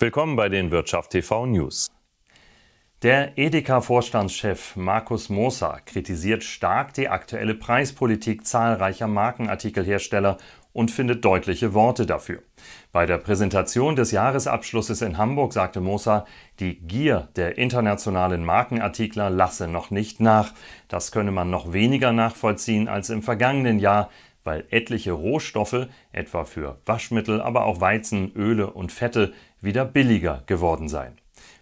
Willkommen bei den Wirtschaft TV News. Der Edeka-Vorstandschef Markus Moser kritisiert stark die aktuelle Preispolitik zahlreicher Markenartikelhersteller und findet deutliche Worte dafür. Bei der Präsentation des Jahresabschlusses in Hamburg sagte Moser, die Gier der internationalen Markenartikler lasse noch nicht nach. Das könne man noch weniger nachvollziehen als im vergangenen Jahr, weil etliche Rohstoffe, etwa für Waschmittel, aber auch Weizen, Öle und Fette, wieder billiger geworden sein.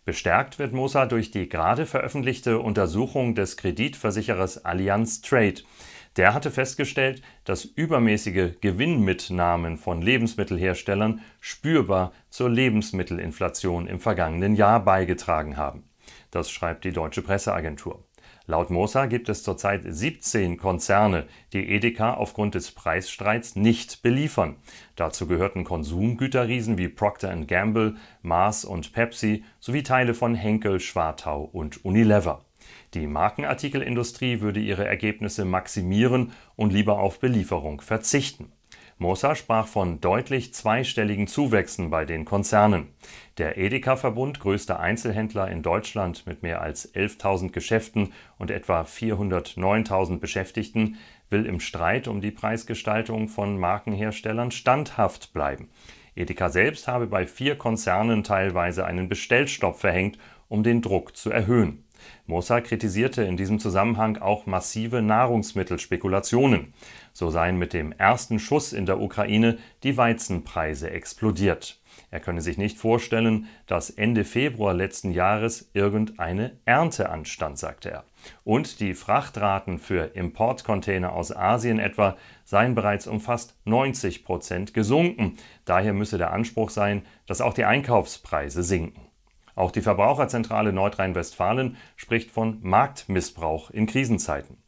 Bestärkt wird Mosa durch die gerade veröffentlichte Untersuchung des Kreditversicherers Allianz Trade. Der hatte festgestellt, dass übermäßige Gewinnmitnahmen von Lebensmittelherstellern spürbar zur Lebensmittelinflation im vergangenen Jahr beigetragen haben. Das schreibt die deutsche Presseagentur. Laut Mosa gibt es zurzeit 17 Konzerne, die Edeka aufgrund des Preisstreits nicht beliefern. Dazu gehörten Konsumgüterriesen wie Procter Gamble, Mars und Pepsi sowie Teile von Henkel, Schwartau und Unilever. Die Markenartikelindustrie würde ihre Ergebnisse maximieren und lieber auf Belieferung verzichten. Moser sprach von deutlich zweistelligen Zuwächsen bei den Konzernen. Der Edeka-Verbund, größter Einzelhändler in Deutschland mit mehr als 11.000 Geschäften und etwa 409.000 Beschäftigten, will im Streit um die Preisgestaltung von Markenherstellern standhaft bleiben. Edeka selbst habe bei vier Konzernen teilweise einen Bestellstopp verhängt, um den Druck zu erhöhen. Moser kritisierte in diesem Zusammenhang auch massive Nahrungsmittelspekulationen. So seien mit dem ersten Schuss in der Ukraine die Weizenpreise explodiert. Er könne sich nicht vorstellen, dass Ende Februar letzten Jahres irgendeine Ernte anstand, sagte er. Und die Frachtraten für Importcontainer aus Asien etwa seien bereits um fast 90 Prozent gesunken. Daher müsse der Anspruch sein, dass auch die Einkaufspreise sinken. Auch die Verbraucherzentrale Nordrhein-Westfalen spricht von Marktmissbrauch in Krisenzeiten.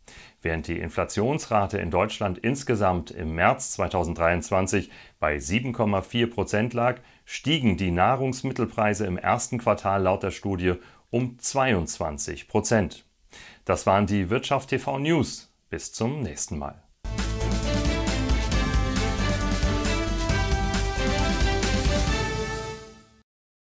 Während die Inflationsrate in Deutschland insgesamt im März 2023 bei 7,4 Prozent lag, stiegen die Nahrungsmittelpreise im ersten Quartal laut der Studie um 22 Prozent. Das waren die Wirtschaft TV News. Bis zum nächsten Mal.